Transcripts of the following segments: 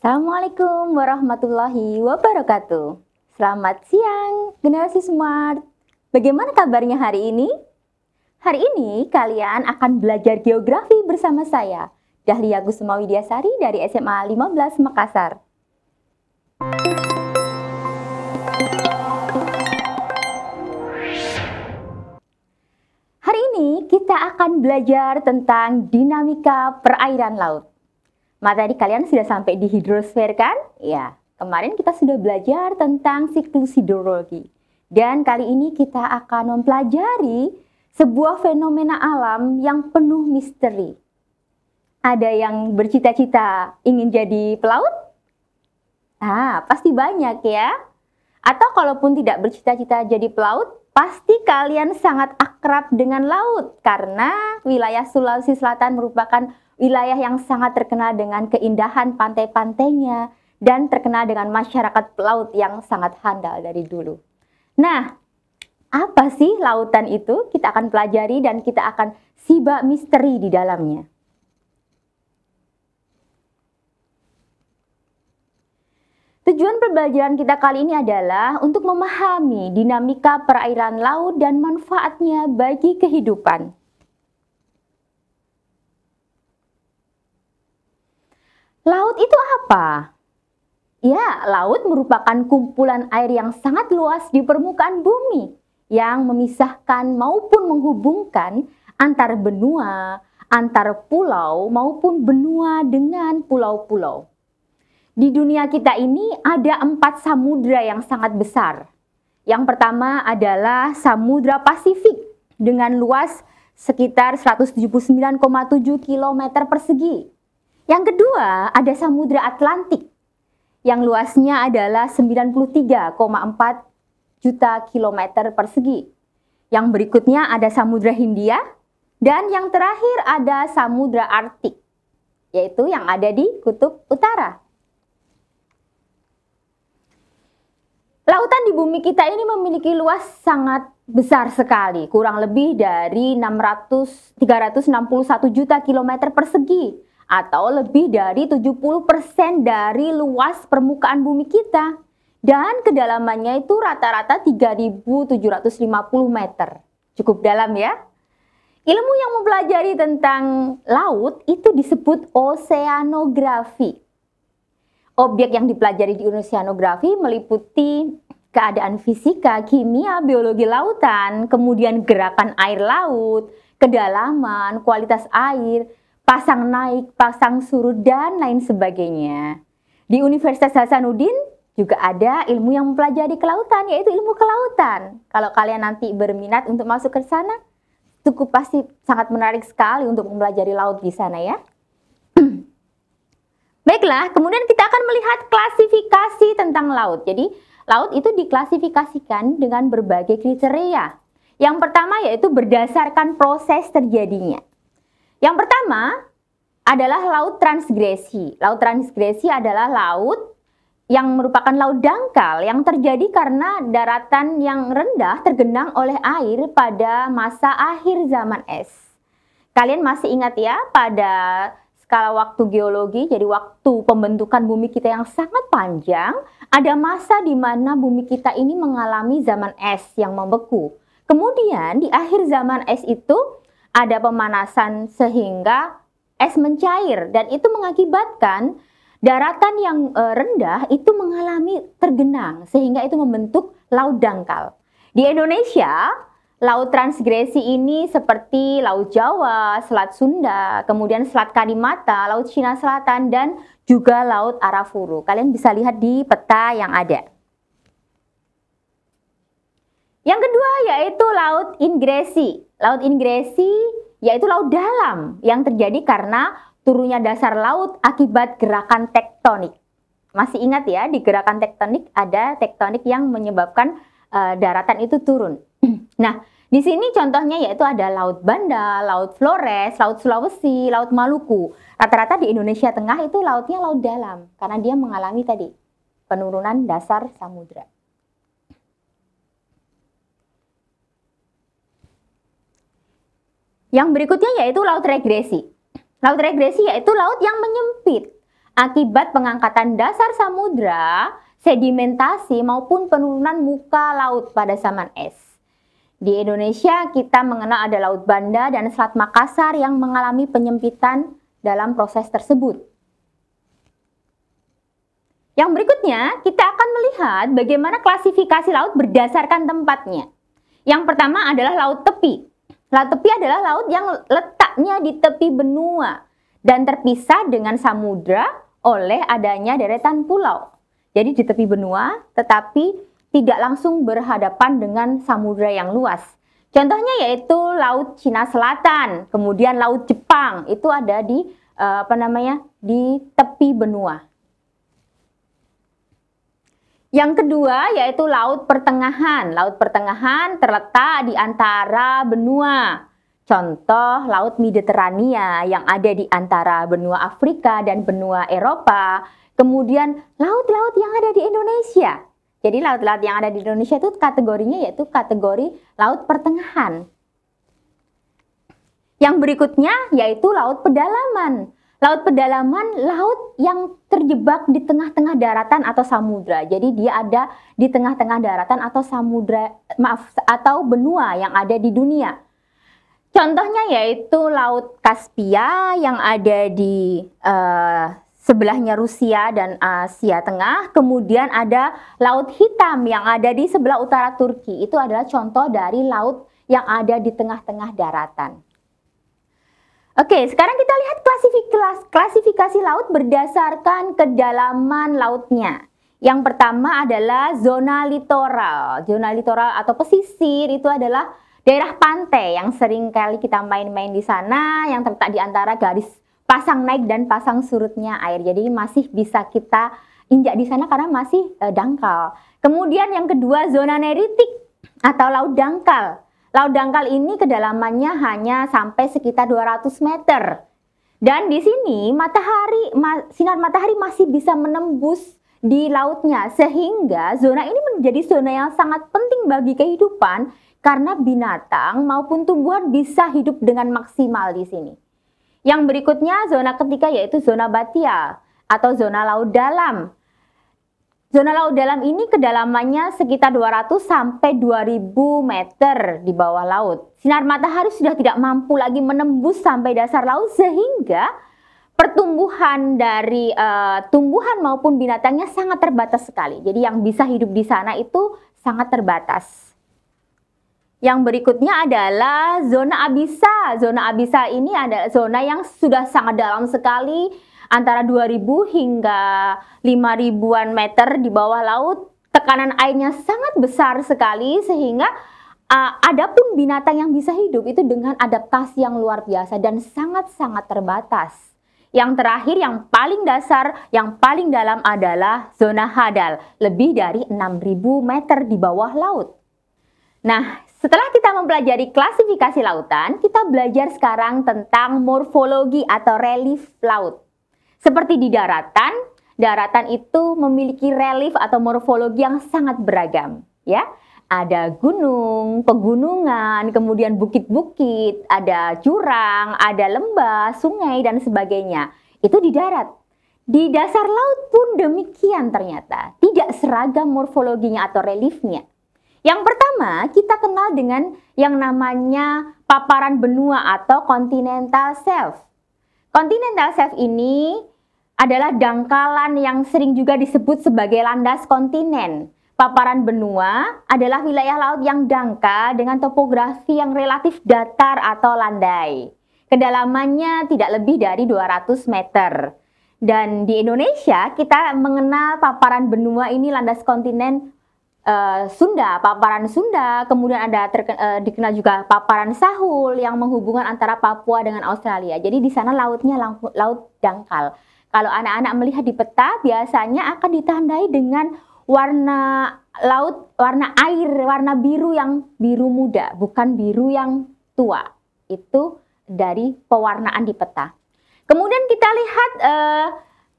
Assalamualaikum warahmatullahi wabarakatuh. Selamat siang, generasi smart. Bagaimana kabarnya hari ini? Hari ini kalian akan belajar geografi bersama saya, Dahlia Gusma Widiasari dari SMA 15 Makassar. Hari ini kita akan belajar tentang dinamika perairan laut. Materi kalian sudah sampai di hidrosfer kan? Ya, kemarin kita sudah belajar tentang siklus hidrologi. Dan kali ini kita akan mempelajari sebuah fenomena alam yang penuh misteri. Ada yang bercita-cita ingin jadi pelaut? Ah, pasti banyak ya. Atau kalaupun tidak bercita-cita jadi pelaut, Pasti kalian sangat akrab dengan laut karena wilayah Sulawesi Selatan merupakan wilayah yang sangat terkenal dengan keindahan pantai-pantainya dan terkenal dengan masyarakat pelaut yang sangat handal dari dulu. Nah, apa sih lautan itu? Kita akan pelajari dan kita akan sibak misteri di dalamnya. Tujuan pembelajaran kita kali ini adalah untuk memahami dinamika perairan laut dan manfaatnya bagi kehidupan. Laut itu apa? Ya, laut merupakan kumpulan air yang sangat luas di permukaan bumi yang memisahkan maupun menghubungkan antar benua, antar pulau maupun benua dengan pulau-pulau. Di dunia kita ini ada empat samudra yang sangat besar. Yang pertama adalah Samudra Pasifik dengan luas sekitar 179,7 km persegi. Yang kedua, ada Samudra Atlantik yang luasnya adalah 93,4 juta kilometer persegi. Yang berikutnya ada Samudra Hindia dan yang terakhir ada Samudra Artik yaitu yang ada di Kutub Utara. Lautan di bumi kita ini memiliki luas sangat besar sekali, kurang lebih dari 600, 361 juta kilometer persegi atau lebih dari 70% dari luas permukaan bumi kita dan kedalamannya itu rata-rata 3750 meter. Cukup dalam ya. Ilmu yang mempelajari tentang laut itu disebut oseanografi Objek yang dipelajari di oseanografi meliputi keadaan fisika, kimia, biologi lautan, kemudian gerakan air laut, kedalaman, kualitas air, pasang naik, pasang surut, dan lain sebagainya. Di Universitas Hasanuddin juga ada ilmu yang mempelajari kelautan, yaitu ilmu kelautan. Kalau kalian nanti berminat untuk masuk ke sana, cukup pasti sangat menarik sekali untuk mempelajari laut di sana ya. Baiklah, kemudian kita akan melihat klasifikasi tentang laut. Jadi, laut itu diklasifikasikan dengan berbagai kriteria. Yang pertama yaitu berdasarkan proses terjadinya. Yang pertama adalah laut transgresi. Laut transgresi adalah laut yang merupakan laut dangkal yang terjadi karena daratan yang rendah tergenang oleh air pada masa akhir zaman es. Kalian masih ingat ya pada skala waktu geologi, jadi waktu pembentukan bumi kita yang sangat panjang, ada masa di mana bumi kita ini mengalami zaman es yang membeku. Kemudian di akhir zaman es itu ada pemanasan sehingga es mencair dan itu mengakibatkan daratan yang eh, rendah itu mengalami tergenang sehingga itu membentuk laut dangkal. Di Indonesia, laut transgresi ini seperti Laut Jawa, Selat Sunda, kemudian Selat Kalimata, Laut Cina Selatan dan juga Laut Arafuru. Kalian bisa lihat di peta yang ada. Yang kedua yaitu Laut Ingresi. Laut ingresi yaitu laut dalam yang terjadi karena turunnya dasar laut akibat gerakan tektonik. Masih ingat ya, di gerakan tektonik ada tektonik yang menyebabkan uh, daratan itu turun. nah, di sini contohnya yaitu ada Laut Banda, Laut Flores, Laut Sulawesi, Laut Maluku. Rata-rata di Indonesia Tengah itu lautnya laut dalam karena dia mengalami tadi penurunan dasar samudera. Yang berikutnya yaitu laut regresi. Laut regresi yaitu laut yang menyempit akibat pengangkatan dasar samudra, sedimentasi maupun penurunan muka laut pada zaman es. Di Indonesia kita mengenal ada Laut Banda dan Selat Makassar yang mengalami penyempitan dalam proses tersebut. Yang berikutnya, kita akan melihat bagaimana klasifikasi laut berdasarkan tempatnya. Yang pertama adalah laut tepi. Laut tepi adalah laut yang letaknya di tepi benua dan terpisah dengan samudra oleh adanya deretan pulau. Jadi di tepi benua tetapi tidak langsung berhadapan dengan samudra yang luas. Contohnya yaitu Laut Cina Selatan, kemudian Laut Jepang itu ada di eh, apa namanya di tepi benua. Yang kedua yaitu Laut Pertengahan. Laut Pertengahan terletak di antara benua. Contoh Laut Mediterania yang ada di antara benua Afrika dan benua Eropa. Kemudian laut-laut yang ada di Indonesia. Jadi laut-laut yang ada di Indonesia itu kategorinya yaitu kategori laut pertengahan. Yang berikutnya yaitu laut pedalaman. Laut pedalaman, laut yang terjebak di tengah-tengah daratan atau samudra. Jadi dia ada di tengah-tengah daratan atau samudra, maaf, atau benua yang ada di dunia. Contohnya yaitu Laut Kaspia yang ada di uh, sebelahnya Rusia dan Asia Tengah, kemudian ada Laut Hitam yang ada di sebelah utara Turki. Itu adalah contoh dari laut yang ada di tengah-tengah daratan. Oke, sekarang kita lihat klasifikasi, laut berdasarkan kedalaman lautnya. Yang pertama adalah zona litoral. Zona litoral atau pesisir itu adalah daerah pantai yang sering kali kita main-main di sana yang terletak di antara garis pasang naik dan pasang surutnya air. Jadi masih bisa kita injak di sana karena masih eh, dangkal. Kemudian yang kedua zona neritik atau laut dangkal. Laut dangkal ini kedalamannya hanya sampai sekitar 200 meter. Dan di sini matahari sinar matahari masih bisa menembus di lautnya sehingga zona ini menjadi zona yang sangat penting bagi kehidupan karena binatang maupun tumbuhan bisa hidup dengan maksimal di sini. Yang berikutnya zona ketiga yaitu zona batia atau zona laut dalam. Zona laut dalam ini kedalamannya sekitar 200 sampai 2000 meter di bawah laut. Sinar matahari sudah tidak mampu lagi menembus sampai dasar laut sehingga pertumbuhan dari uh, tumbuhan maupun binatangnya sangat terbatas sekali. Jadi yang bisa hidup di sana itu sangat terbatas. Yang berikutnya adalah zona abisa. Zona abisa ini adalah zona yang sudah sangat dalam sekali antara 2000 hingga 5000-an meter di bawah laut. Tekanan airnya sangat besar sekali sehingga uh, eh, pun binatang yang bisa hidup itu dengan adaptasi yang luar biasa dan sangat-sangat terbatas. Yang terakhir yang paling dasar, yang paling dalam adalah zona hadal, lebih dari 6000 meter di bawah laut. Nah, setelah kita mempelajari klasifikasi lautan, kita belajar sekarang tentang morfologi atau relief laut. Seperti di daratan, daratan itu memiliki relief atau morfologi yang sangat beragam, ya. Ada gunung, pegunungan, kemudian bukit-bukit, ada jurang, ada lembah, sungai dan sebagainya. Itu di darat. Di dasar laut pun demikian ternyata, tidak seragam morfologinya atau reliefnya. Yang pertama, kita kenal dengan yang namanya paparan benua atau continental shelf. Continental shelf ini adalah dangkalan yang sering juga disebut sebagai landas kontinen. Paparan benua adalah wilayah laut yang dangkal dengan topografi yang relatif datar atau landai. Kedalamannya tidak lebih dari 200 meter. Dan di Indonesia kita mengenal paparan benua ini landas kontinen uh, Sunda, paparan Sunda, kemudian ada terken, uh, dikenal juga paparan Sahul yang menghubungkan antara Papua dengan Australia. Jadi di sana lautnya laut dangkal. Kalau anak-anak melihat di peta biasanya akan ditandai dengan warna laut, warna air, warna biru yang biru muda, bukan biru yang tua. Itu dari pewarnaan di peta. Kemudian kita lihat eh,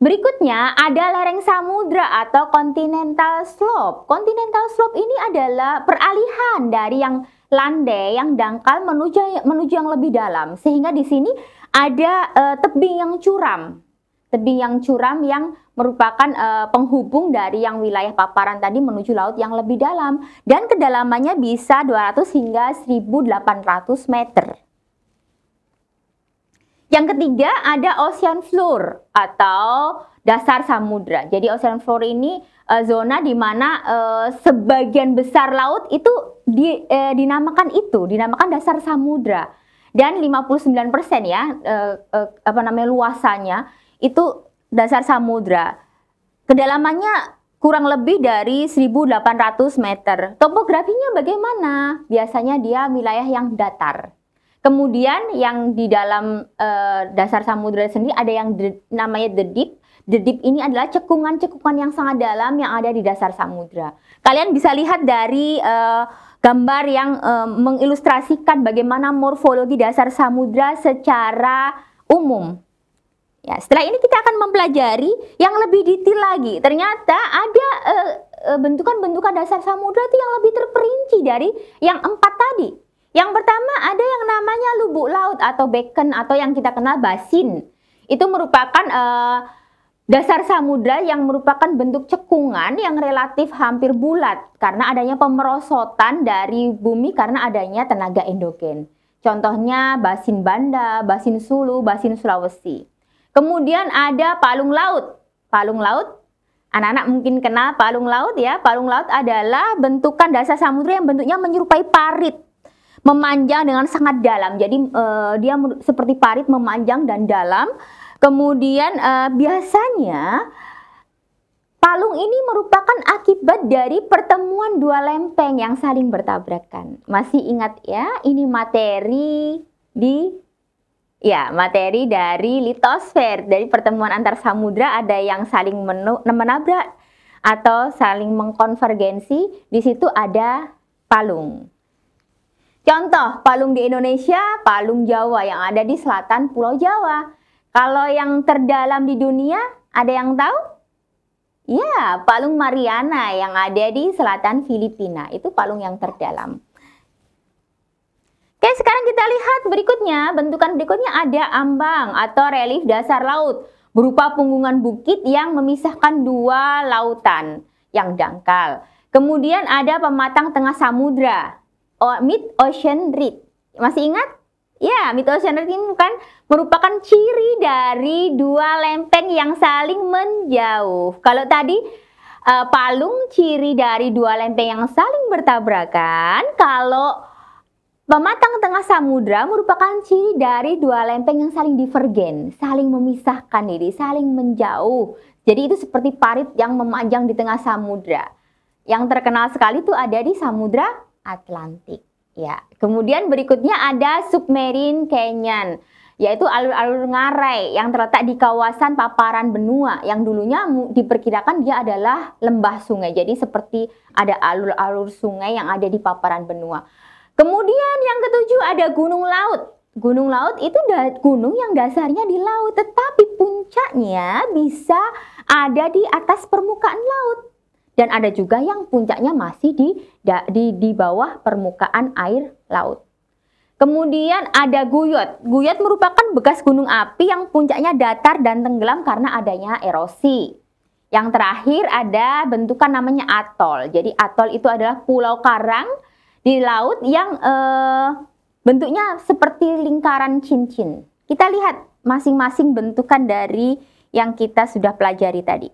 berikutnya ada lereng samudra atau continental slope. Continental slope ini adalah peralihan dari yang landai yang dangkal menuju menuju yang lebih dalam sehingga di sini ada eh, tebing yang curam tebing yang curam yang merupakan e, penghubung dari yang wilayah paparan tadi menuju laut yang lebih dalam dan kedalamannya bisa 200 hingga 1800 meter. Yang ketiga ada ocean floor atau dasar samudra. Jadi ocean floor ini e, zona di mana e, sebagian besar laut itu di, e, dinamakan itu, dinamakan dasar samudra. Dan 59% persen ya e, e, apa namanya luasannya itu dasar samudra. Kedalamannya kurang lebih dari 1800 meter. Topografinya bagaimana? Biasanya dia wilayah yang datar. Kemudian yang di dalam uh, dasar samudra sendiri ada yang de namanya the deep. The deep ini adalah cekungan-cekungan yang sangat dalam yang ada di dasar samudra. Kalian bisa lihat dari uh, gambar yang uh, mengilustrasikan bagaimana morfologi dasar samudra secara umum. Ya, setelah ini kita akan mempelajari yang lebih detail lagi. Ternyata ada eh, eh, bentukan-bentukan uh, dasar samudra itu yang lebih terperinci dari yang empat tadi. Yang pertama ada yang namanya lubuk laut atau beken atau yang kita kenal basin. Itu merupakan uh, dasar samudra yang merupakan bentuk cekungan yang relatif hampir bulat karena adanya pemerosotan dari bumi karena adanya tenaga endogen. Contohnya basin Banda, basin Sulu, basin Sulawesi. Kemudian ada palung laut. Palung laut Anak-anak mungkin kenal palung laut ya. Palung laut adalah bentukan dasar samudra yang bentuknya menyerupai parit. Memanjang dengan sangat dalam. Jadi uh, dia seperti parit memanjang dan dalam. Kemudian uh, biasanya palung ini merupakan akibat dari pertemuan dua lempeng yang saling bertabrakan. Masih ingat ya, ini materi di Ya, materi dari litosfer, dari pertemuan antar samudra ada yang saling menabrak atau saling mengkonvergensi, di situ ada palung. Contoh, palung di Indonesia, palung Jawa yang ada di selatan Pulau Jawa. Kalau yang terdalam di dunia, ada yang tahu? Ya, palung Mariana yang ada di selatan Filipina, itu palung yang terdalam. Oke, sekarang kita lihat berikutnya. Bentukan berikutnya ada ambang atau relief dasar laut berupa punggungan bukit yang memisahkan dua lautan yang dangkal. Kemudian ada pematang tengah samudra, mid ocean ridge. Masih ingat? Ya, mid ocean ridge ini bukan merupakan ciri dari dua lempeng yang saling menjauh. Kalau tadi uh, palung ciri dari dua lempeng yang saling bertabrakan, kalau Pematang tengah samudra merupakan ciri dari dua lempeng yang saling divergen, saling memisahkan diri, saling menjauh. Jadi itu seperti parit yang memanjang di tengah samudra. Yang terkenal sekali itu ada di samudra Atlantik. Ya, kemudian berikutnya ada submarine canyon, yaitu alur-alur ngarai yang terletak di kawasan paparan benua yang dulunya diperkirakan dia adalah lembah sungai. Jadi seperti ada alur-alur sungai yang ada di paparan benua. Kemudian yang ketujuh ada gunung laut. Gunung laut itu gunung yang dasarnya di laut, tetapi puncaknya bisa ada di atas permukaan laut. Dan ada juga yang puncaknya masih di di, di bawah permukaan air laut. Kemudian ada guyot. Guyot merupakan bekas gunung api yang puncaknya datar dan tenggelam karena adanya erosi. Yang terakhir ada bentukan namanya atol. Jadi atol itu adalah pulau karang di laut yang uh, bentuknya seperti lingkaran cincin. Kita lihat masing-masing bentukan dari yang kita sudah pelajari tadi.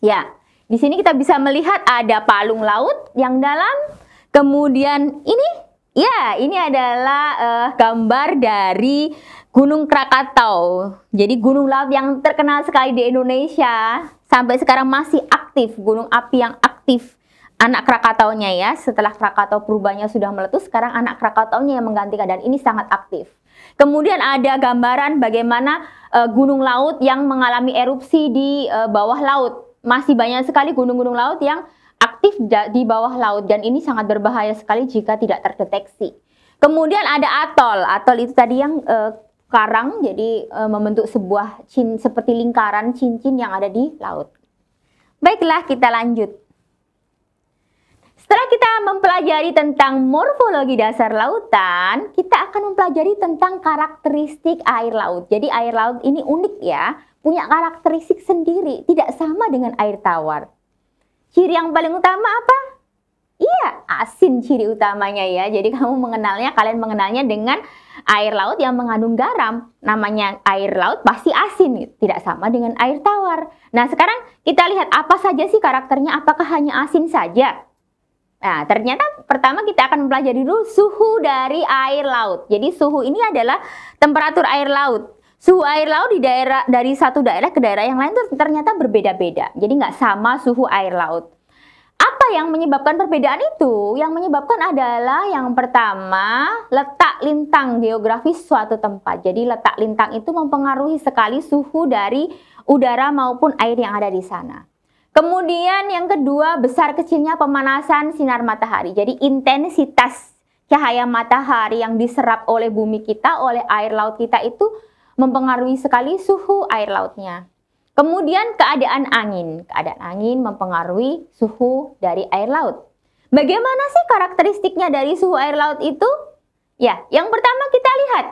Ya, di sini kita bisa melihat ada palung laut yang dalam, kemudian ini Ya, ini adalah uh, gambar dari Gunung Krakatau. Jadi gunung laut yang terkenal sekali di Indonesia. Sampai sekarang masih aktif, gunung api yang aktif anak Krakatau-nya ya, setelah Krakatau perubahannya sudah meletus, sekarang anak Krakatau-nya yang menggantikan dan ini sangat aktif. Kemudian ada gambaran bagaimana uh, gunung laut yang mengalami erupsi di uh, bawah laut. Masih banyak sekali gunung-gunung laut yang aktif di bawah laut dan ini sangat berbahaya sekali jika tidak terdeteksi. Kemudian ada atol. Atol itu tadi yang uh, karang jadi uh, membentuk sebuah cin seperti lingkaran cincin yang ada di laut. Baiklah, kita lanjut. Setelah kita mempelajari tentang morfologi dasar lautan, kita akan mempelajari tentang karakteristik air laut. Jadi air laut ini unik ya, punya karakteristik sendiri, tidak sama dengan air tawar. Ciri yang paling utama apa? Iya, asin ciri utamanya ya. Jadi kamu mengenalnya, kalian mengenalnya dengan air laut yang mengandung garam. Namanya air laut pasti asin, tidak sama dengan air tawar. Nah sekarang kita lihat apa saja sih karakternya, apakah hanya asin saja? Nah, ternyata pertama kita akan mempelajari dulu suhu dari air laut. Jadi suhu ini adalah temperatur air laut. Suhu air laut di daerah dari satu daerah ke daerah yang lain itu ternyata berbeda-beda. Jadi nggak sama suhu air laut. Apa yang menyebabkan perbedaan itu? Yang menyebabkan adalah yang pertama letak lintang geografis suatu tempat. Jadi letak lintang itu mempengaruhi sekali suhu dari udara maupun air yang ada di sana. Kemudian yang kedua, besar kecilnya pemanasan sinar matahari. Jadi intensitas cahaya matahari yang diserap oleh bumi kita, oleh air laut kita itu mempengaruhi sekali suhu air lautnya. Kemudian keadaan angin. Keadaan angin mempengaruhi suhu dari air laut. Bagaimana sih karakteristiknya dari suhu air laut itu? Ya, yang pertama kita lihat.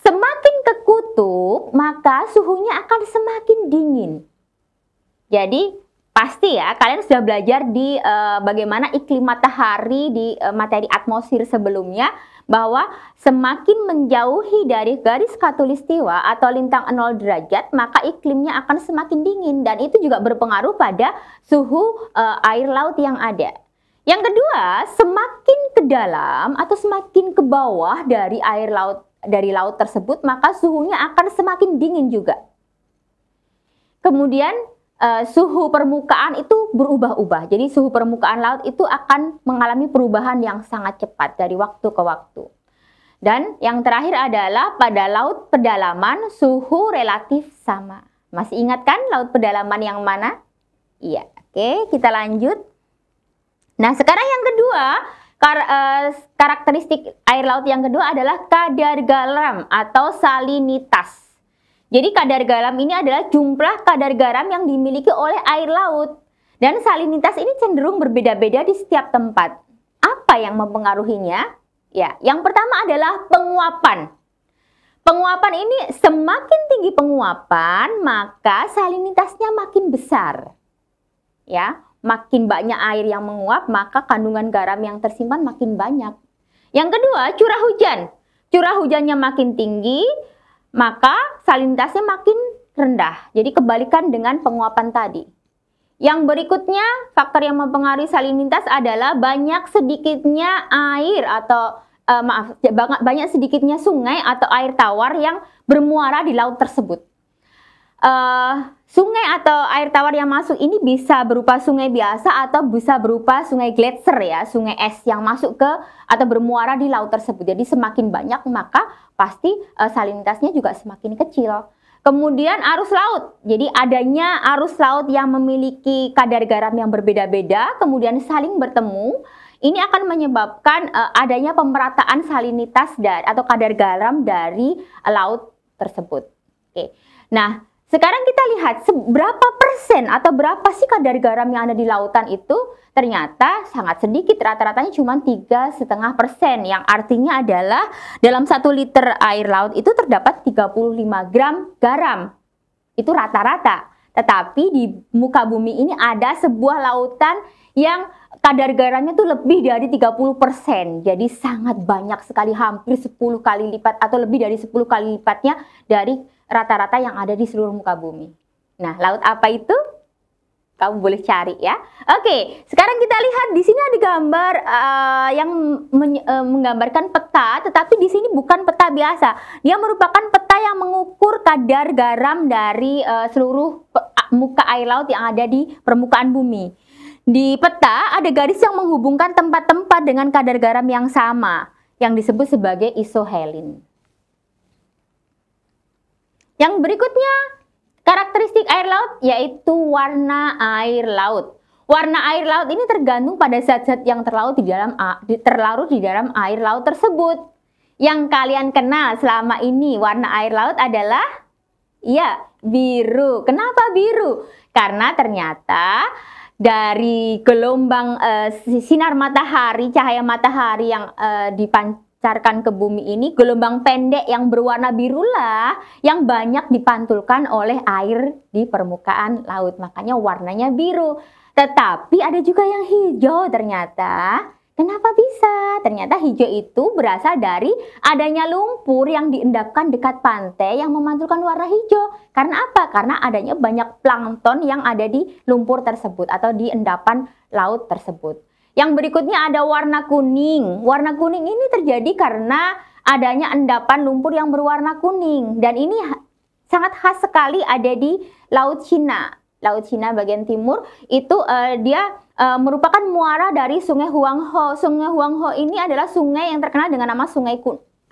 Semakin ke kutub, maka suhunya akan semakin dingin. Jadi, Pasti ya, kalian sudah belajar di uh, bagaimana iklim matahari di uh, materi atmosfer sebelumnya bahwa semakin menjauhi dari garis katulistiwa atau lintang 0 derajat, maka iklimnya akan semakin dingin dan itu juga berpengaruh pada suhu uh, air laut yang ada. Yang kedua, semakin ke dalam atau semakin ke bawah dari air laut dari laut tersebut, maka suhunya akan semakin dingin juga. Kemudian Eh, suhu permukaan itu berubah-ubah. Jadi suhu permukaan laut itu akan mengalami perubahan yang sangat cepat dari waktu ke waktu. Dan yang terakhir adalah pada laut pedalaman suhu relatif sama. Masih ingat kan laut pedalaman yang mana? Iya, oke kita lanjut. Nah sekarang yang kedua, kar eh, karakteristik air laut yang kedua adalah kadar garam atau salinitas. Jadi kadar garam ini adalah jumlah kadar garam yang dimiliki oleh air laut. Dan salinitas ini cenderung berbeda-beda di setiap tempat. Apa yang mempengaruhinya? Ya, yang pertama adalah penguapan. Penguapan ini semakin tinggi penguapan, maka salinitasnya makin besar. Ya, makin banyak air yang menguap, maka kandungan garam yang tersimpan makin banyak. Yang kedua, curah hujan. Curah hujannya makin tinggi, maka salinitasnya makin rendah. Jadi kebalikan dengan penguapan tadi. Yang berikutnya, faktor yang mempengaruhi salinitas adalah banyak sedikitnya air atau eh, maaf, banyak sedikitnya sungai atau air tawar yang bermuara di laut tersebut. Uh, Sungai atau air tawar yang masuk ini bisa berupa sungai biasa atau bisa berupa sungai gletser ya, sungai es yang masuk ke atau bermuara di laut tersebut. Jadi semakin banyak maka pasti eh, salinitasnya juga semakin kecil. Kemudian arus laut. Jadi adanya arus laut yang memiliki kadar garam yang berbeda-beda kemudian saling bertemu, ini akan menyebabkan eh, adanya pemerataan salinitas atau kadar garam dari laut tersebut. Oke. Nah, sekarang kita lihat seberapa persen atau berapa sih kadar garam yang ada di lautan itu ternyata sangat sedikit rata-ratanya cuma tiga setengah persen yang artinya adalah dalam satu liter air laut itu terdapat 35 gram garam itu rata-rata tetapi di muka bumi ini ada sebuah lautan yang kadar garamnya itu lebih dari 30%. Jadi sangat banyak sekali, hampir 10 kali lipat atau lebih dari 10 kali lipatnya dari rata-rata yang ada di seluruh muka bumi. Nah, laut apa itu? Kamu boleh cari ya. Oke, sekarang kita lihat di sini ada gambar uh, yang men, uh, eh, menggambarkan peta, tetapi di sini bukan peta biasa. Dia merupakan peta yang mengukur kadar garam dari uh, seluruh muka air laut yang ada di permukaan bumi. Di peta ada garis yang menghubungkan tempat-tempat dengan kadar garam yang sama, yang disebut sebagai isohelin. Yang berikutnya, karakteristik air laut yaitu warna air laut. Warna air laut ini tergantung pada zat-zat yang terlarut di dalam terlarut di dalam air laut tersebut. Yang kalian kenal selama ini warna air laut adalah ya biru. Kenapa biru? Karena ternyata dari gelombang uh, sinar matahari, cahaya matahari yang uh, dipan carkan ke bumi ini gelombang pendek yang berwarna biru lah yang banyak dipantulkan oleh air di permukaan laut. Makanya warnanya biru. Tetapi ada juga yang hijau ternyata. Kenapa bisa? Ternyata hijau itu berasal dari adanya lumpur yang diendapkan dekat pantai yang memantulkan warna hijau. Karena apa? Karena adanya banyak plankton yang ada di lumpur tersebut atau di endapan laut tersebut. Yang berikutnya ada warna kuning. Warna kuning ini terjadi karena adanya endapan lumpur yang berwarna kuning dan ini sangat khas sekali ada di Laut Cina. Laut Cina bagian timur itu uh, dia uh, merupakan muara dari Sungai Huangho. Sungai Huangho ini adalah sungai yang terkenal dengan nama Sungai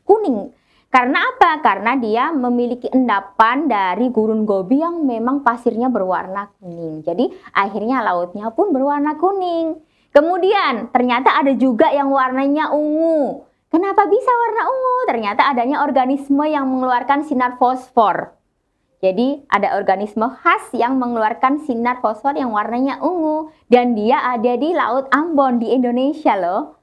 Kuning. Karena apa? Karena dia memiliki endapan dari gurun gobi yang memang pasirnya berwarna kuning. Jadi akhirnya lautnya pun berwarna kuning. Kemudian ternyata ada juga yang warnanya ungu. Kenapa bisa warna ungu? Ternyata adanya organisme yang mengeluarkan sinar fosfor. Jadi ada organisme khas yang mengeluarkan sinar fosfor yang warnanya ungu dan dia ada di Laut Ambon di Indonesia loh.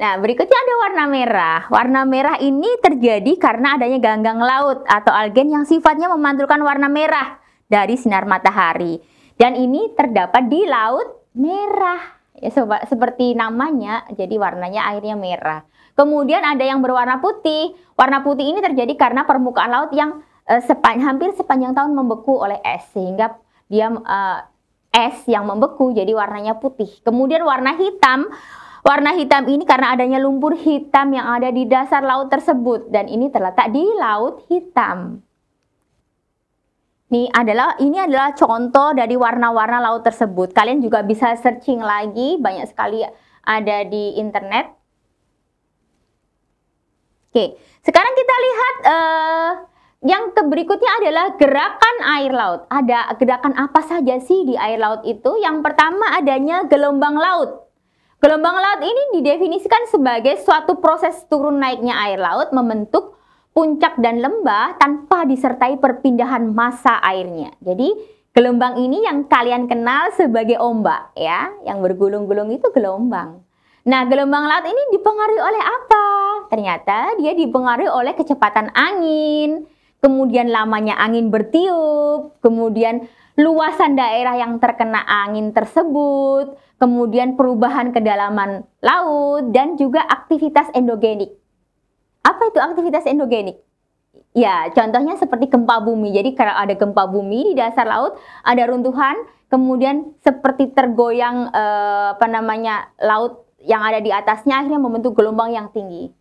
Nah, berikutnya ada warna merah. Warna merah ini terjadi karena adanya ganggang laut atau algen yang sifatnya memantulkan warna merah dari sinar matahari. Dan ini terdapat di Laut merah. Ya, seperti namanya, jadi warnanya airnya merah. Kemudian ada yang berwarna putih. Warna putih ini terjadi karena permukaan laut yang eh, sepan, hampir sepanjang tahun membeku oleh es sehingga dia eh, es yang membeku jadi warnanya putih. Kemudian warna hitam Warna hitam ini karena adanya lumpur hitam yang ada di dasar laut tersebut dan ini terletak di laut hitam. Nih adalah ini adalah contoh dari warna-warna laut tersebut. Kalian juga bisa searching lagi banyak sekali ada di internet. Oke, sekarang kita lihat uh, yang berikutnya adalah gerakan air laut. Ada gerakan apa saja sih di air laut itu? Yang pertama adanya gelombang laut. Gelombang laut ini didefinisikan sebagai suatu proses turun naiknya air laut membentuk puncak dan lembah tanpa disertai perpindahan massa airnya. Jadi gelombang ini yang kalian kenal sebagai ombak ya, yang bergulung-gulung itu gelombang. Nah, gelombang laut ini dipengaruhi oleh apa? Ternyata dia dipengaruhi oleh kecepatan angin, kemudian lamanya angin bertiup, kemudian luasan daerah yang terkena angin tersebut, kemudian perubahan kedalaman laut, dan juga aktivitas endogenik. Apa itu aktivitas endogenik? Ya, contohnya seperti gempa bumi. Jadi kalau ada gempa bumi di dasar laut, ada runtuhan, kemudian seperti tergoyang eh, apa namanya laut yang ada di atasnya akhirnya membentuk gelombang yang tinggi.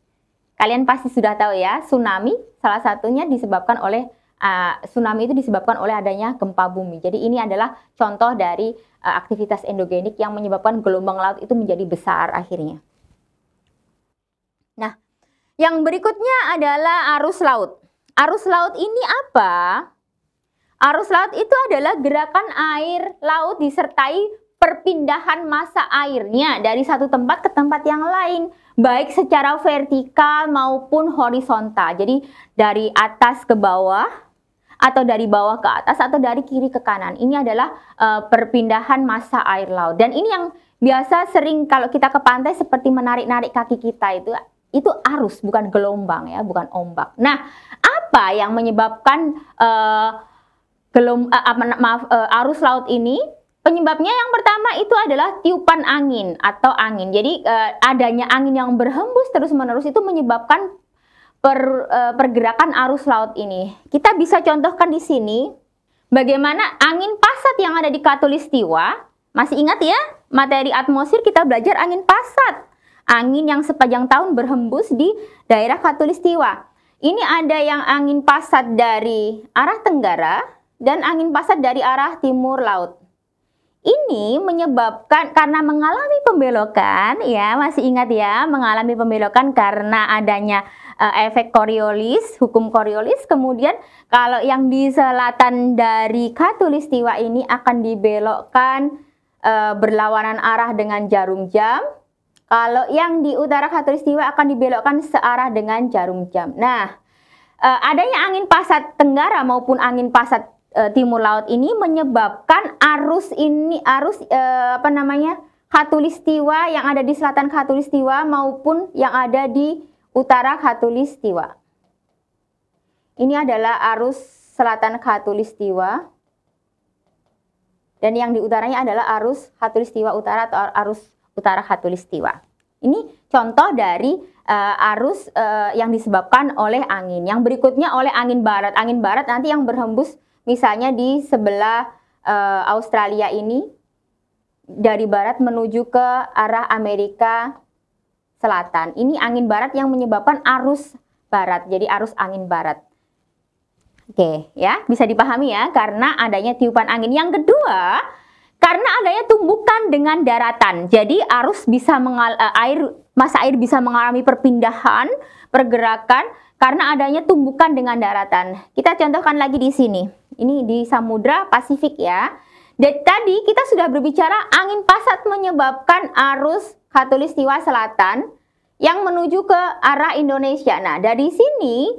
Kalian pasti sudah tahu ya, tsunami salah satunya disebabkan oleh uh, tsunami itu disebabkan oleh adanya gempa bumi. Jadi ini adalah contoh dari uh, aktivitas endogenik yang menyebabkan gelombang laut itu menjadi besar akhirnya. Yang berikutnya adalah arus laut. Arus laut ini apa? Arus laut itu adalah gerakan air laut disertai perpindahan massa airnya dari satu tempat ke tempat yang lain, baik secara vertikal maupun horizontal. Jadi dari atas ke bawah atau dari bawah ke atas atau dari kiri ke kanan. Ini adalah uh, perpindahan massa air laut. Dan ini yang biasa sering kalau kita ke pantai seperti menarik-narik kaki kita itu itu arus bukan gelombang ya, bukan ombak. Nah, apa yang menyebabkan uh, gelom uh, maaf uh, arus laut ini? Penyebabnya yang pertama itu adalah tiupan angin atau angin. Jadi uh, adanya angin yang berhembus terus-menerus itu menyebabkan per, uh, pergerakan arus laut ini. Kita bisa contohkan di sini bagaimana angin pasat yang ada di katulistiwa. Masih ingat ya, materi atmosfer kita belajar angin pasat angin yang sepanjang tahun berhembus di daerah Katulistiwa. Ini ada yang angin pasat dari arah tenggara dan angin pasat dari arah timur laut. Ini menyebabkan karena mengalami pembelokan, ya masih ingat ya, mengalami pembelokan karena adanya uh, efek Coriolis, hukum Coriolis. Kemudian kalau yang di selatan dari Katulistiwa ini akan dibelokkan uh, berlawanan arah dengan jarum jam, kalau yang di utara khatulistiwa akan dibelokkan searah dengan jarum jam. Nah, eh, adanya angin pasat tenggara maupun angin pasat eh, timur laut ini menyebabkan arus ini arus eh, apa namanya khatulistiwa yang ada di selatan khatulistiwa maupun yang ada di utara khatulistiwa. Ini adalah arus selatan khatulistiwa dan yang di utaranya adalah arus khatulistiwa utara atau arus utara khatulistiwa. Ini contoh dari uh, arus uh, yang disebabkan oleh angin. Yang berikutnya oleh angin barat. Angin barat nanti yang berhembus misalnya di sebelah uh, Australia ini dari barat menuju ke arah Amerika Selatan. Ini angin barat yang menyebabkan arus barat. Jadi arus angin barat. Oke, ya, bisa dipahami ya karena adanya tiupan angin. Yang kedua, karena adanya tumbukan dengan daratan, jadi arus bisa mengal eh, air masa air bisa mengalami perpindahan pergerakan karena adanya tumbukan dengan daratan. Kita contohkan lagi di sini. Ini di Samudra Pasifik ya. Dan tadi kita sudah berbicara angin pasat menyebabkan arus khatulistiwa selatan yang menuju ke arah Indonesia. Nah, dari sini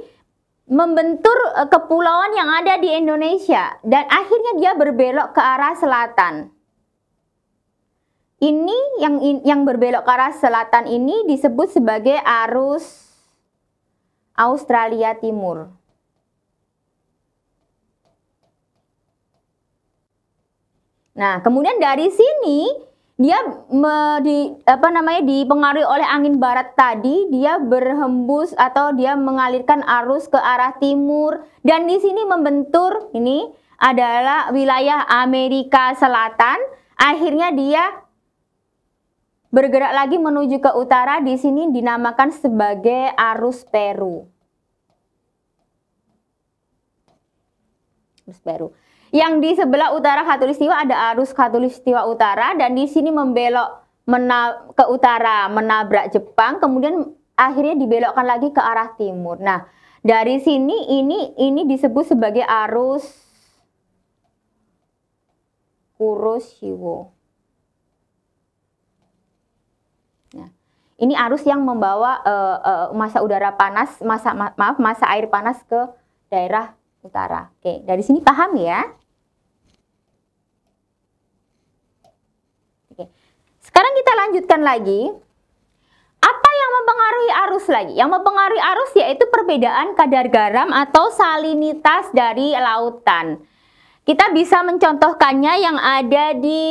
membentur eh, kepulauan yang ada di Indonesia dan akhirnya dia berbelok ke arah selatan. Ini yang yang berbelok ke arah selatan ini disebut sebagai arus Australia Timur. Nah, kemudian dari sini dia me, di apa namanya dipengaruhi oleh angin barat tadi, dia berhembus atau dia mengalirkan arus ke arah timur dan di sini membentur ini adalah wilayah Amerika Selatan. Akhirnya dia bergerak lagi menuju ke utara di sini dinamakan sebagai arus Peru. Arus Peru. Yang di sebelah utara Khatulistiwa ada arus Khatulistiwa utara dan di sini membelok ke utara menabrak Jepang kemudian akhirnya dibelokkan lagi ke arah timur. Nah, dari sini ini ini disebut sebagai arus Kuroshiwo. Ya. Ini arus yang membawa uh, uh, masa udara panas, masa ma maaf masa air panas ke daerah utara. Oke, dari sini paham ya? Oke. Sekarang kita lanjutkan lagi. Apa yang mempengaruhi arus lagi? Yang mempengaruhi arus yaitu perbedaan kadar garam atau salinitas dari lautan. Kita bisa mencontohkannya yang ada di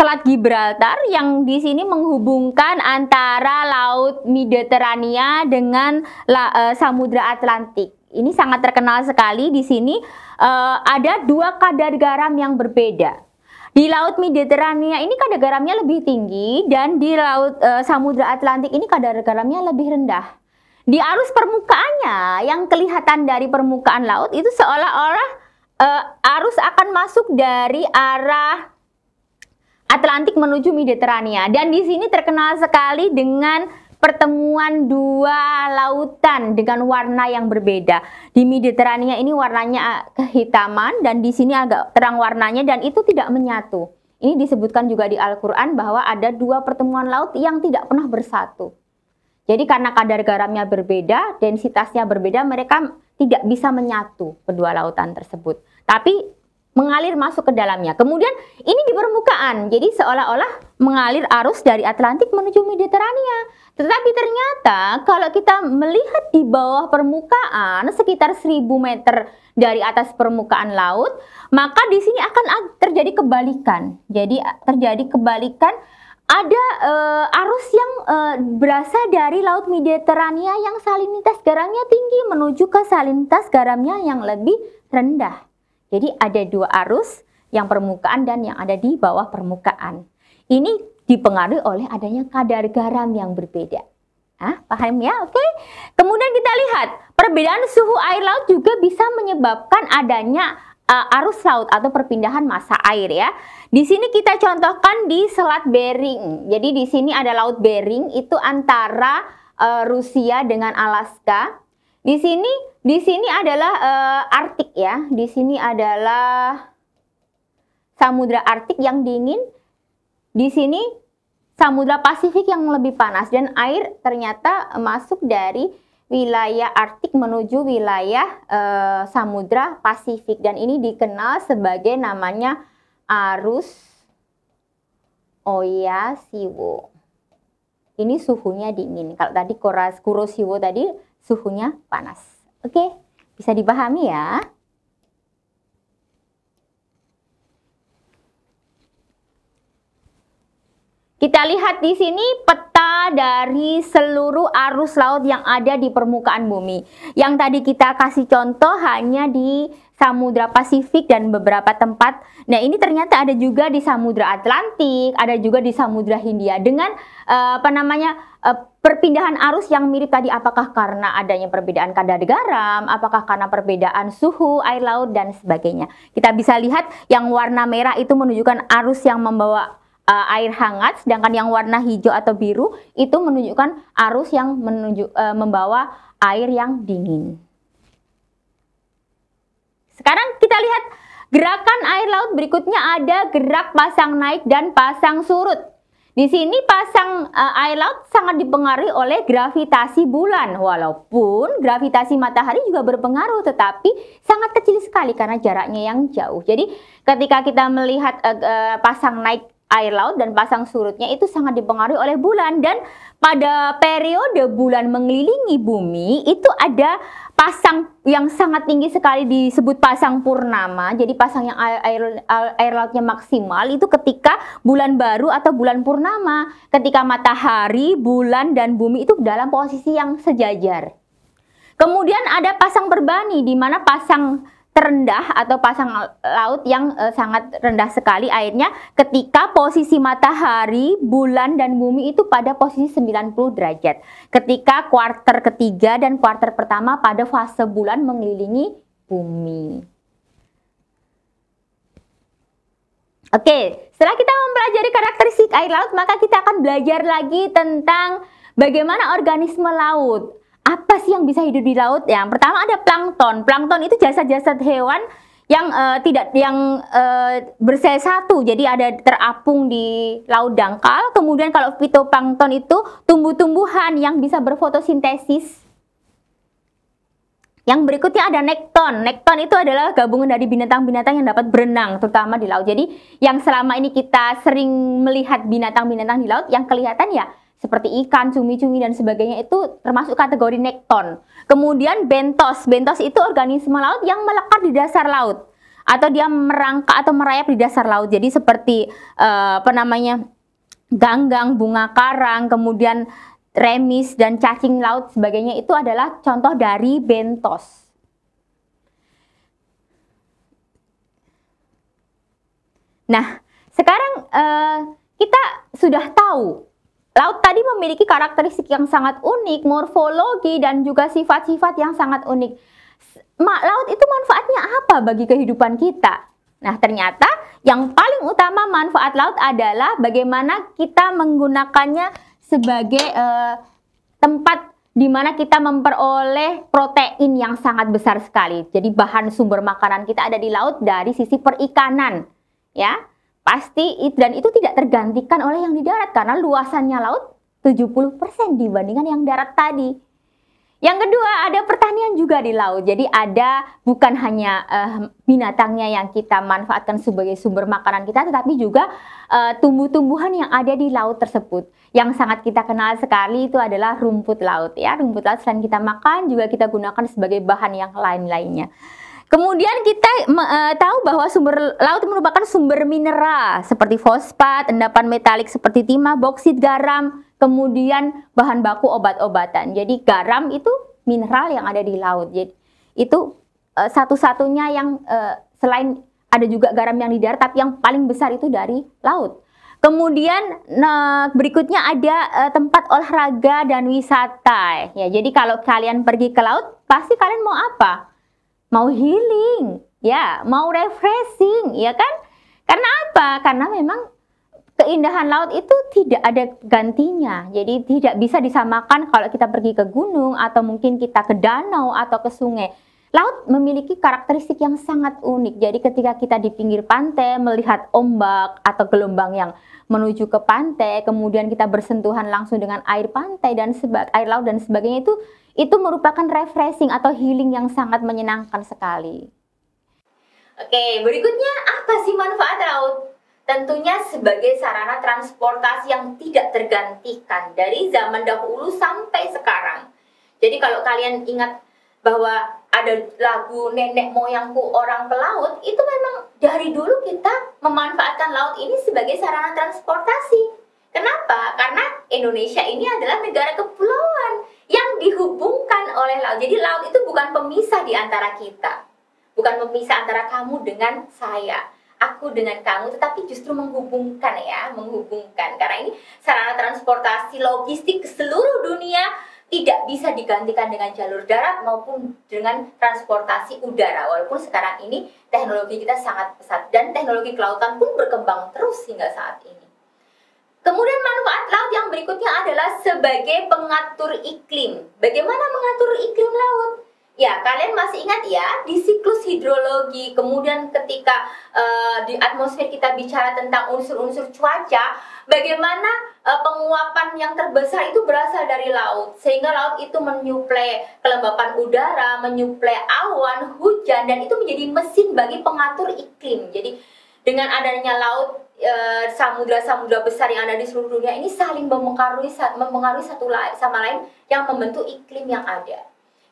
Selat Gibraltar yang di sini menghubungkan antara Laut Mediterania dengan La, uh, Samudra Atlantik. Ini sangat terkenal sekali di sini uh, ada dua kadar garam yang berbeda. Di Laut Mediterania ini kadar garamnya lebih tinggi dan di Laut uh, Samudra Atlantik ini kadar garamnya lebih rendah. Di arus permukaannya yang kelihatan dari permukaan laut itu seolah-olah uh, arus akan masuk dari arah Atlantik menuju Mediterania dan di sini terkenal sekali dengan pertemuan dua lautan dengan warna yang berbeda. Di Mediterania ini warnanya eh, kehitaman dan di sini agak terang warnanya dan itu tidak menyatu. Ini disebutkan juga di Al-Qur'an bahwa ada dua pertemuan laut yang tidak pernah bersatu. Jadi karena kadar garamnya berbeda, densitasnya berbeda, mereka tidak bisa menyatu kedua lautan tersebut. Tapi mengalir masuk ke dalamnya. Kemudian ini di permukaan, jadi seolah-olah mengalir arus dari Atlantik menuju Mediterania. Tetapi ternyata kalau kita melihat di bawah permukaan sekitar 1000 meter dari atas permukaan laut, maka di sini akan terjadi kebalikan. Jadi terjadi kebalikan ada e, arus yang e, berasal dari laut Mediterania yang salinitas garamnya tinggi menuju ke salinitas garamnya yang lebih rendah. Jadi ada dua arus, yang permukaan dan yang ada di bawah permukaan. Ini dipengaruhi oleh adanya kadar garam yang berbeda. Ah, paham ya? Oke. Kemudian kita lihat, perbedaan suhu air laut juga bisa menyebabkan adanya uh, arus laut atau perpindahan massa air ya. Di sini kita contohkan di Selat Bering. Jadi di sini ada Laut Bering itu antara uh, Rusia dengan Alaska di sini di sini adalah uh, Artik ya. Di sini adalah samudra Artik yang dingin. Di sini samudra Pasifik yang lebih panas dan air ternyata masuk dari wilayah Artik menuju wilayah e, samudra Pasifik dan ini dikenal sebagai namanya arus siwo Ini suhunya dingin. Kalau tadi Kurosiwo tadi suhunya panas. Oke, bisa dipahami ya? Kita lihat di sini peta dari seluruh arus laut yang ada di permukaan bumi. Yang tadi kita kasih contoh hanya di Samudra Pasifik dan beberapa tempat. Nah, ini ternyata ada juga di Samudra Atlantik, ada juga di Samudra Hindia dengan uh, apa namanya? Uh, perpindahan arus yang mirip tadi apakah karena adanya perbedaan kadar garam, apakah karena perbedaan suhu air laut dan sebagainya. Kita bisa lihat yang warna merah itu menunjukkan arus yang membawa eh, air hangat, sedangkan yang warna hijau atau biru itu menunjukkan arus yang menunjuk, membawa air yang dingin. Sekarang kita lihat gerakan air laut berikutnya ada gerak pasang naik dan pasang surut. Di sini pasang uh, air laut sangat dipengaruhi oleh gravitasi bulan. Walaupun gravitasi matahari juga berpengaruh tetapi sangat kecil sekali karena jaraknya yang jauh. Jadi ketika kita melihat uh, uh, pasang naik air laut dan pasang surutnya itu sangat dipengaruhi oleh bulan dan pada periode bulan mengelilingi bumi itu ada pasang yang sangat tinggi sekali disebut pasang purnama. Jadi pasang yang air, air, air lautnya maksimal itu ketika bulan baru atau bulan purnama. Ketika matahari, bulan, dan bumi itu dalam posisi yang sejajar. Kemudian ada pasang berbani di mana pasang terendah atau pasang laut yang e, sangat rendah sekali airnya ketika posisi matahari, bulan dan bumi itu pada posisi 90 derajat. Ketika kuarter ketiga dan kuarter pertama pada fase bulan mengelilingi bumi. Oke, setelah kita mempelajari karakteristik air laut, maka kita akan belajar lagi tentang bagaimana organisme laut apa sih yang bisa hidup di laut? Yang pertama ada plankton. Plankton itu jasad-jasad hewan yang uh, tidak yang uh, eh, satu. jadi ada terapung di laut dangkal kemudian kalau fitoplankton itu tumbuh-tumbuhan yang bisa berfotosintesis yang berikutnya ada nekton nekton itu adalah gabungan dari binatang-binatang yang dapat berenang terutama di laut jadi yang selama ini kita sering melihat binatang-binatang di laut yang kelihatan ya seperti ikan, cumi-cumi dan sebagainya itu termasuk kategori nekton. Kemudian bentos, bentos itu organisme laut yang melekat di dasar laut atau dia merangkak atau merayap di dasar laut. Jadi seperti uh, apa namanya? ganggang, bunga karang, kemudian remis dan cacing laut sebagainya itu adalah contoh dari bentos. Nah, sekarang uh, kita sudah tahu Laut tadi memiliki karakteristik yang sangat unik, morfologi dan juga sifat-sifat yang sangat unik. Laut itu manfaatnya apa bagi kehidupan kita? Nah, ternyata yang paling utama manfaat laut adalah bagaimana kita menggunakannya sebagai eh, tempat di mana kita memperoleh protein yang sangat besar sekali. Jadi bahan sumber makanan kita ada di laut dari sisi perikanan, ya. Pasti dan itu tidak tergantikan oleh yang di darat karena luasannya laut 70% dibandingkan yang darat tadi. Yang kedua, ada pertanian juga di laut. Jadi ada bukan hanya uh, binatangnya yang kita manfaatkan sebagai sumber makanan kita, tetapi juga uh, tumbuh-tumbuhan yang ada di laut tersebut. Yang sangat kita kenal sekali itu adalah rumput laut ya. Rumput laut selain kita makan juga kita gunakan sebagai bahan yang lain-lainnya. Kemudian kita uh, tahu bahwa sumber laut merupakan sumber mineral seperti fosfat, endapan metalik seperti timah, boksit, garam, kemudian bahan baku obat-obatan. Jadi garam itu mineral yang ada di laut. Jadi itu uh, satu-satunya yang uh, selain ada juga garam yang di darat tapi yang paling besar itu dari laut. Kemudian nah, berikutnya ada uh, tempat olahraga dan wisata. Ya, jadi kalau kalian pergi ke laut pasti kalian mau apa? mau healing, ya, mau refreshing, ya kan? Karena apa? Karena memang keindahan laut itu tidak ada gantinya. Jadi tidak bisa disamakan kalau kita pergi ke gunung atau mungkin kita ke danau atau ke sungai Laut memiliki karakteristik yang sangat unik. Jadi ketika kita di pinggir pantai melihat ombak atau gelombang yang menuju ke pantai, kemudian kita bersentuhan langsung dengan air pantai dan air laut dan sebagainya itu itu merupakan refreshing atau healing yang sangat menyenangkan sekali. Oke, berikutnya apa sih manfaat laut? Tentunya sebagai sarana transportasi yang tidak tergantikan dari zaman dahulu sampai sekarang. Jadi kalau kalian ingat bahwa ada lagu nenek moyangku orang pelaut itu memang dari dulu kita memanfaatkan laut ini sebagai sarana transportasi. Kenapa? Karena Indonesia ini adalah negara kepulauan yang dihubungkan oleh laut. Jadi laut itu bukan pemisah di antara kita. Bukan pemisah antara kamu dengan saya aku dengan kamu tetapi justru menghubungkan ya menghubungkan karena ini sarana transportasi logistik ke seluruh dunia tidak bisa digantikan dengan jalur darat maupun dengan transportasi udara walaupun sekarang ini teknologi kita sangat pesat dan teknologi kelautan pun berkembang terus hingga saat ini. Kemudian manfaat laut yang berikutnya adalah sebagai pengatur iklim. Bagaimana mengatur iklim laut? Ya, kalian masih ingat ya di siklus hidrologi, kemudian ketika uh, di atmosfer kita bicara tentang unsur-unsur cuaca, bagaimana uh, penguapan yang terbesar itu berasal dari laut, sehingga laut itu menyuplai kelembapan udara, menyuplai awan, hujan, dan itu menjadi mesin bagi pengatur iklim. Jadi dengan adanya laut eh, samudra-samudra besar yang ada di seluruh dunia ini saling mempengaruhi mempengaruhi satu sama lain yang membentuk iklim yang ada.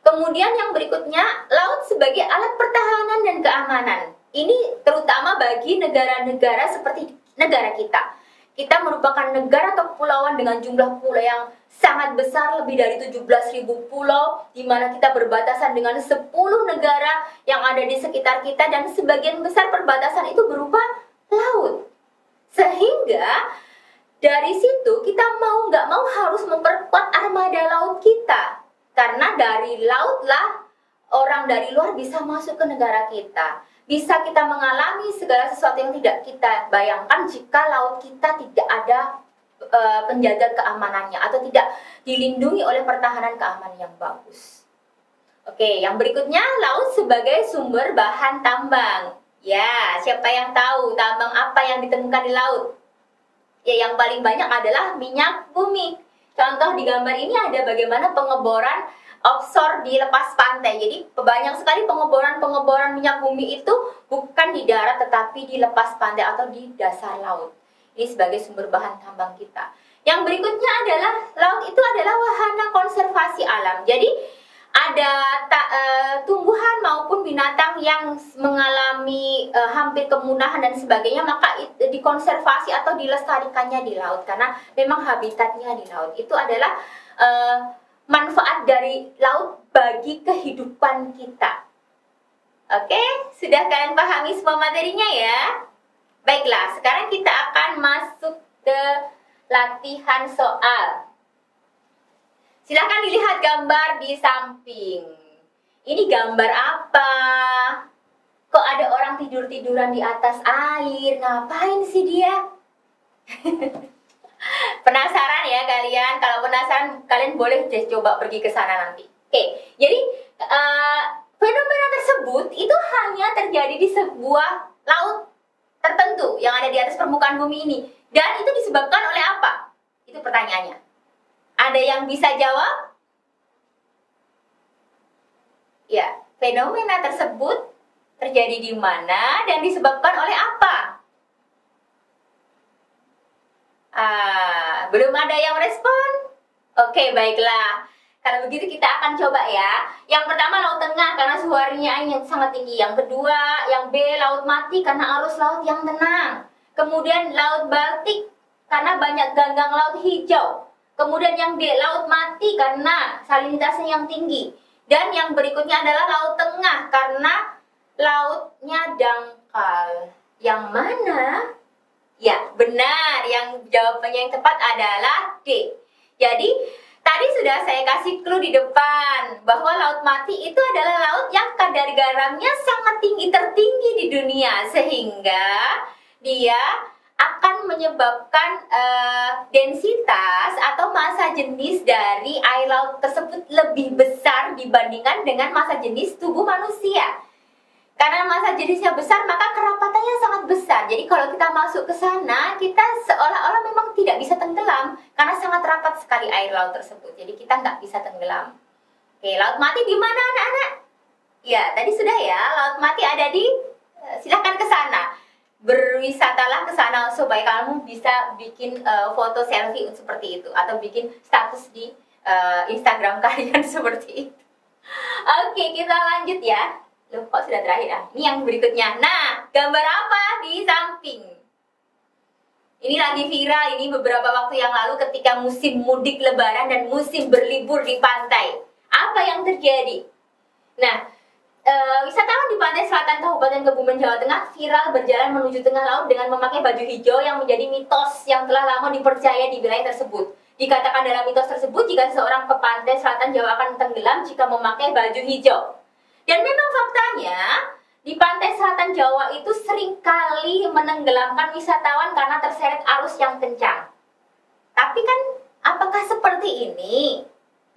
Kemudian yang berikutnya, laut sebagai alat pertahanan dan keamanan. Ini terutama bagi negara-negara seperti negara kita. Kita merupakan negara kepulauan dengan jumlah pulau yang sangat besar, lebih dari 17.000 pulau, di mana kita berbatasan dengan 10 negara yang ada di sekitar kita dan sebagian besar perbatasan itu berupa laut. Sehingga dari situ kita mau nggak mau harus memperkuat armada laut kita karena dari lautlah orang dari luar bisa masuk ke negara kita. Bisa kita mengalami segala sesuatu yang tidak kita bayangkan jika laut kita tidak ada e, penjaga keamanannya atau tidak dilindungi oleh pertahanan keamanan yang bagus. Oke, yang berikutnya laut sebagai sumber bahan tambang. Ya, siapa yang tahu tambang apa yang ditemukan di laut? Ya, yang paling banyak adalah minyak bumi. Contoh di gambar ini ada bagaimana pengeboran offshore di lepas pantai. Jadi banyak sekali pengeboran-pengeboran minyak bumi itu bukan di darat tetapi di lepas pantai atau di dasar laut. Ini sebagai sumber bahan tambang kita. Yang berikutnya adalah laut itu adalah wahana konservasi alam. Jadi ada ta, uh, tumbuhan maupun binatang yang mengalami uh, hampir kemunahan dan sebagainya maka it, dikonservasi atau dilestarikannya di laut karena memang habitatnya di laut itu adalah uh, manfaat dari laut bagi kehidupan kita. Oke, sudah kalian pahami semua materinya ya? Baiklah, sekarang kita akan masuk ke latihan soal. Silahkan dilihat gambar di samping. Ini gambar apa? Kok ada orang tidur-tiduran di atas air? Ngapain sih dia? penasaran ya kalian? Kalau penasaran, kalian boleh coba pergi ke sana nanti. Oke, jadi uh, fenomena tersebut itu hanya terjadi di sebuah laut tertentu yang ada di atas permukaan bumi ini. Dan itu disebabkan oleh apa? Itu pertanyaannya. Ada yang bisa jawab? Ya, fenomena tersebut terjadi di mana dan disebabkan oleh apa? Ah, belum ada yang respon? Oke, baiklah. Kalau begitu kita akan coba ya. Yang pertama laut tengah karena suhu harinya yang sangat tinggi. Yang kedua, yang B laut mati karena arus laut yang tenang. Kemudian laut Baltik karena banyak ganggang laut hijau. Kemudian yang D, laut mati karena salinitasnya yang tinggi. Dan yang berikutnya adalah laut tengah karena lautnya dangkal. Yang mana? Ya, benar. Yang jawabannya yang tepat adalah D. Jadi, tadi sudah saya kasih clue di depan bahwa laut mati itu adalah laut yang kadar garamnya sangat tinggi tertinggi di dunia sehingga dia akan menyebabkan uh, densitas atau massa jenis dari air laut tersebut lebih besar dibandingkan dengan massa jenis tubuh manusia. Karena massa jenisnya besar, maka kerapatannya sangat besar. Jadi kalau kita masuk ke sana, kita seolah-olah memang tidak bisa tenggelam karena sangat rapat sekali air laut tersebut. Jadi kita nggak bisa tenggelam. Oke, laut mati di mana anak-anak? Ya, tadi sudah ya, laut mati ada di eh, silakan ke sana berwisatalah ke sana supaya kamu bisa bikin uh, foto selfie seperti itu atau bikin status di uh, Instagram kalian seperti itu. Oke, okay, kita lanjut ya. Loh, kok sudah terakhir ah? Ini yang berikutnya. Nah, gambar apa di samping? Ini lagi viral ini beberapa waktu yang lalu ketika musim mudik lebaran dan musim berlibur di pantai. Apa yang terjadi? Nah, uh, wisatawan di pantai selatan Kabupaten Kebumen, Jawa Tengah viral berjalan menuju tengah laut dengan memakai baju hijau yang menjadi mitos yang telah lama dipercaya di wilayah tersebut. Dikatakan dalam mitos tersebut, jika seorang ke pantai selatan Jawa akan tenggelam jika memakai baju hijau. Dan memang faktanya, di pantai selatan Jawa itu seringkali menenggelamkan wisatawan karena terseret arus yang kencang. Tapi kan, apakah seperti ini?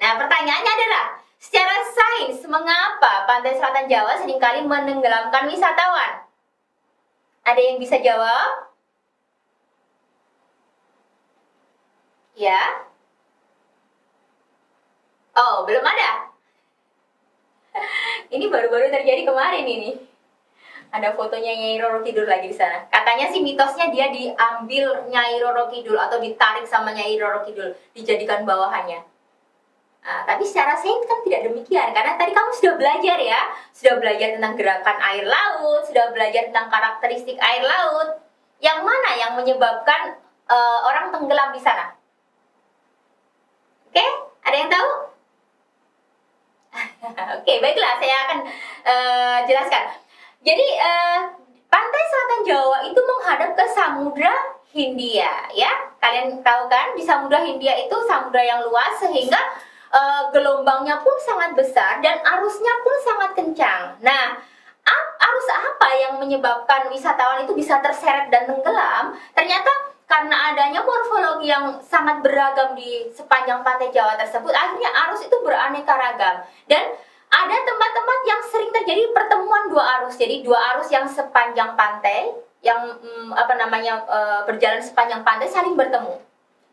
Nah, pertanyaannya adalah, Secara sains, mengapa pantai selatan Jawa seringkali menenggelamkan wisatawan? Ada yang bisa jawab? Ya? Oh, belum ada? ini baru-baru terjadi kemarin ini. Ada fotonya Nyai Roro Kidul lagi di sana. Katanya sih mitosnya dia diambil Nyai Roro Kidul atau ditarik sama Nyai Roro Kidul, dijadikan bawahannya. Nah, tapi secara sains kan tidak demikian karena tadi kamu sudah belajar ya, sudah belajar tentang gerakan air laut, sudah belajar tentang karakteristik air laut. Yang mana yang menyebabkan uh, orang tenggelam di sana? Oke, okay? ada yang tahu? Oke, okay, baiklah saya akan uh, jelaskan. Jadi uh, pantai selatan Jawa itu menghadap ke Samudra Hindia, ya. Kalian tahu kan di Samudra Hindia itu samudra yang luas sehingga uh, gelombangnya pun sangat besar dan arusnya pun sangat kencang. Nah, arus apa yang menyebabkan wisatawan itu bisa terseret dan tenggelam? Ternyata karena adanya morfologi yang sangat beragam di sepanjang pantai Jawa tersebut, akhirnya arus itu beraneka ragam dan ada tempat-tempat yang sering terjadi pertemuan dua arus. Jadi dua arus yang sepanjang pantai yang mm, apa namanya eh, berjalan sepanjang pantai saling bertemu.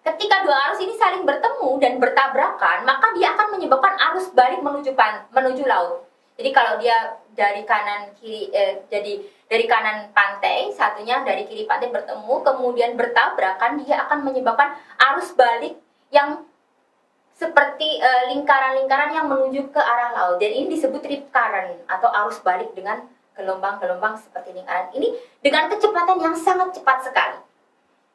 Ketika dua arus ini saling bertemu dan bertabrakan, maka dia akan menyebabkan arus balik menuju pan, menuju laut. Jadi kalau dia dari kanan kiri eh, jadi dari kanan pantai, satunya dari kiri pantai bertemu, kemudian bertabrakan, dia akan menyebabkan arus balik yang seperti eh, lingkaran-lingkaran eh, yang menuju ke arah laut. Dan ini disebut rip current atau arus balik dengan gelombang-gelombang seperti lingkaran ini dengan kecepatan yang sangat cepat sekali.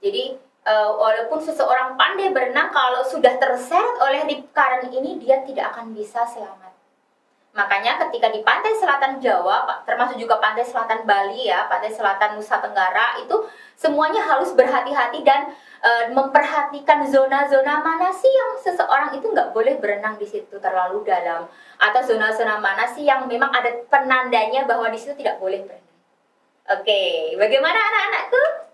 Jadi uh, walaupun seseorang pandai berenang kalau sudah terseret oleh di current ini dia tidak akan bisa selamat. Makanya ketika di pantai selatan Jawa, termasuk juga pantai selatan Bali ya, pantai selatan Nusa Tenggara itu semuanya harus berhati-hati dan e, memperhatikan zona-zona mana sih yang seseorang itu nggak boleh berenang di situ terlalu dalam atau zona-zona mana sih yang memang ada penandanya bahwa di situ tidak boleh berenang. Oke, bagaimana anak-anakku?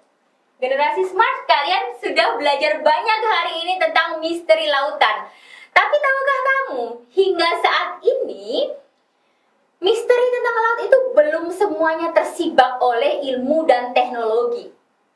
Generasi Smart, kalian sudah belajar banyak hari ini tentang misteri lautan. Tapi tahukah kamu, hingga saat ini misteri tentang laut itu belum semuanya tersibak oleh ilmu dan teknologi.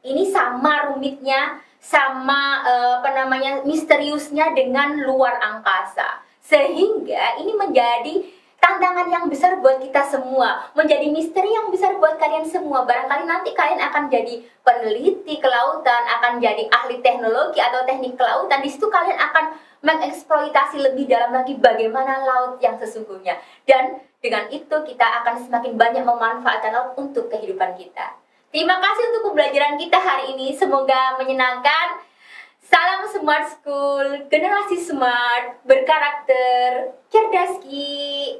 Ini sama rumitnya, sama eh, apa namanya misteriusnya dengan luar angkasa. Sehingga ini menjadi tantangan yang besar buat kita semua, menjadi misteri yang besar buat kalian semua. Barangkali nanti kalian akan jadi peneliti kelautan, akan jadi ahli teknologi atau teknik kelautan. Di situ kalian akan mengeksploitasi lebih dalam lagi bagaimana laut yang sesungguhnya. Dan dengan itu kita akan semakin banyak memanfaatkan laut untuk kehidupan kita. Terima kasih untuk pembelajaran kita hari ini. Semoga menyenangkan. Salam Smart School, generasi smart, berkarakter, cerdas ki.